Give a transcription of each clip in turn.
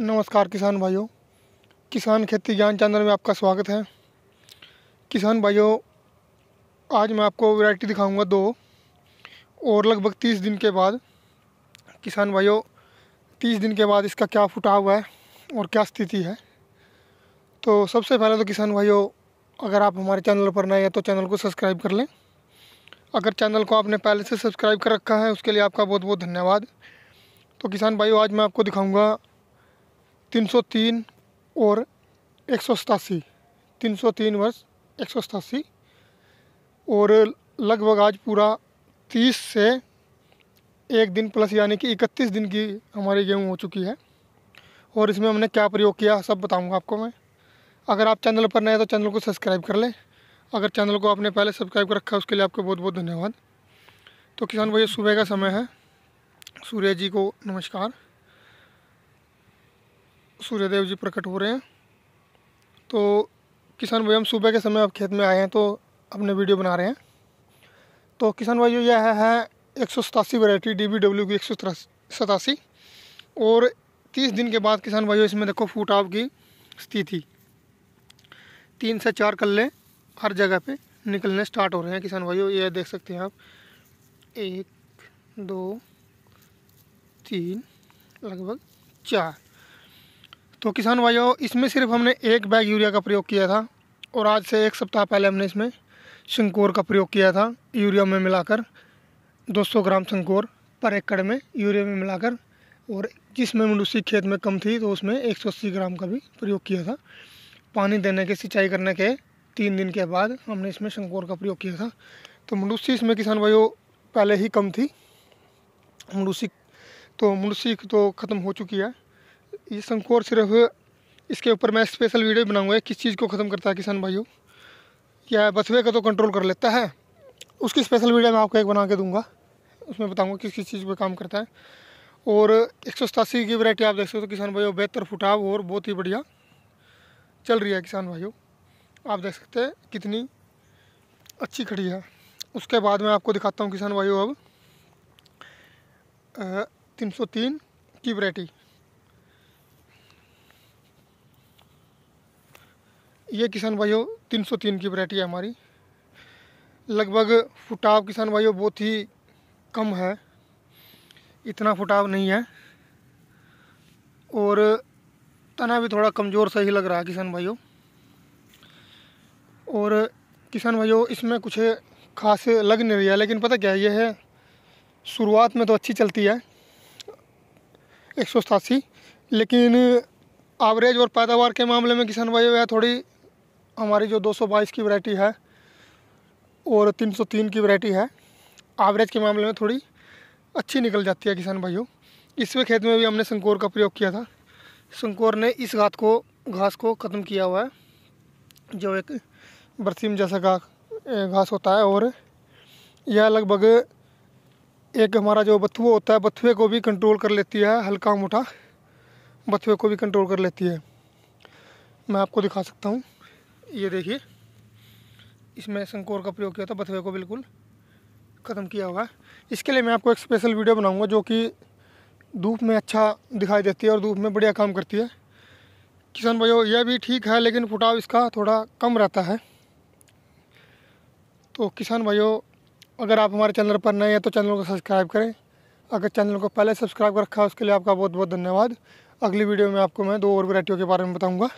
नमस्कार किसान भाइयों किसान खेती ज्ञान चैनल में आपका स्वागत है किसान भाइयों आज मैं आपको वैरायटी दिखाऊंगा दो और लगभग तीस दिन के बाद किसान भाइयों तीस दिन के बाद इसका क्या फुटाव है और क्या स्थिति है तो सबसे पहले तो किसान भाइयों अगर आप हमारे चैनल पर नए हैं तो चैनल को सब्सक्राइब कर लें अगर चैनल को आपने पहले से सब्सक्राइब कर रखा है उसके लिए आपका बहुत बहुत धन्यवाद तो किसान भाइयों आज मैं आपको दिखाऊंगा तीन सौ तीन और एक सौ सतासी तीन सौ तीन वर्ष एक सौ सतासी और लगभग आज पूरा तीस से एक दिन प्लस यानी कि इकतीस दिन की हमारी गेहूँ हो चुकी है और इसमें हमने क्या प्रयोग किया सब बताऊंगा आपको मैं अगर आप चैनल पर नए तो चैनल को सब्सक्राइब कर लें अगर चैनल को आपने पहले सब्सक्राइब कर रखा है उसके लिए आपको बहुत बहुत धन्यवाद तो किसान भाई सुबह का समय है सूर्य जी को नमस्कार सूर्यदेव जी प्रकट हो रहे हैं तो किसान भाई हम सुबह के समय अब खेत में आए हैं तो अपने वीडियो बना रहे हैं तो किसान भाइयों यह है, है एक सौ सतासी वरायटी डी बी डब्ल्यू की एक सौ सतासी और तीस दिन के बाद किसान भाइयों इसमें देखो फूटाव की स्थिति तीन से चार कल्ले हर जगह पे निकलने स्टार्ट हो रहे हैं किसान भाइयों ये देख सकते हैं आप एक दो तीन लगभग चार तो किसान भाइयों इसमें सिर्फ हमने एक बैग यूरिया का प्रयोग किया था और आज से एक सप्ताह पहले हमने इसमें शंकोर का प्रयोग किया था यूरिया में मिलाकर 200 ग्राम शंकोर पर एकड़ में यूरिया में मिलाकर और जिसमें मंडूसी खेत में कम थी तो उसमें 180 ग्राम का भी प्रयोग किया था पानी देने के सिंचाई करने के तीन दिन के बाद हमने इसमें शंकोर का प्रयोग किया था तो मंडूसी इसमें किसान भाइयों पहले ही कम थी मंडूसी तो मंडूसी तो ख़त्म हो चुकी है ये संकोर सिर्फ इसके ऊपर मैं स्पेशल वीडियो बनाऊंगा किस चीज़ को ख़त्म करता है किसान भाइयों या बथुए का तो कंट्रोल कर लेता है उसकी स्पेशल वीडियो मैं आपको एक बना के दूंगा उसमें बताऊंगा किस किस चीज़ पर काम करता है और एक की वरायटी आप देख सकते हो तो किसान भाइयों बेहतर फुटाव और बहुत ही बढ़िया चल रही है किसान भाइयों आप देख सकते हैं कितनी अच्छी खड़ी है उसके बाद मैं आपको दिखाता हूँ किसान भाइयों अब तीन सौ तीन की वरायटी ये किसान भाइयों 303 की वरायटी है हमारी लगभग फुटाव किसान भाइयों बहुत ही कम है इतना फुटाव नहीं है और तना भी थोड़ा कमज़ोर सा ही लग रहा है किसान भाइयों और किसान भाइयों इसमें कुछ खास लग नहीं रही है लेकिन पता क्या है ये है शुरुआत में तो अच्छी चलती है एक लेकिन एवरेज और पैदावार के मामले में किसान भाइयों यह थोड़ी हमारी जो 222 की वैरायटी है और 303 की वैरायटी है एवरेज के मामले में थोड़ी अच्छी निकल जाती है किसान भाइयों इसमें खेत में भी हमने संकोर का प्रयोग किया था संकोर ने इस घात को घास को ख़त्म किया हुआ है जो एक बरसीम जैसा का घास होता है और यह लगभग एक हमारा जो बथुआ होता है बथुए को भी कंट्रोल कर लेती है हल्का मोटा बथुए को भी कंट्रोल कर लेती है मैं आपको दिखा सकता हूँ ये देखिए इसमें संकोर का प्रयोग किया था बथुए को बिल्कुल ख़त्म किया हुआ है इसके लिए मैं आपको एक स्पेशल वीडियो बनाऊंगा जो कि धूप में अच्छा दिखाई देती है और धूप में बढ़िया काम करती है किसान भाइयों यह भी ठीक है लेकिन फुटाव इसका थोड़ा कम रहता है तो किसान भाइयों अगर आप हमारे चैनल पर नए हैं तो चैनल को सब्सक्राइब करें अगर चैनल को पहले सब्सक्राइब कर रखा है उसके लिए आपका बहुत बहुत धन्यवाद अगली वीडियो में आपको मैं दो और वैरायटियों के बारे में बताऊँगा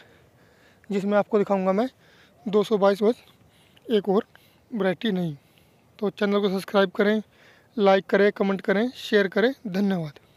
जिसमें आपको दिखाऊंगा मैं दो सौ बाईस बस एक और वरायटी नहीं तो चैनल को सब्सक्राइब करें लाइक करें कमेंट करें शेयर करें धन्यवाद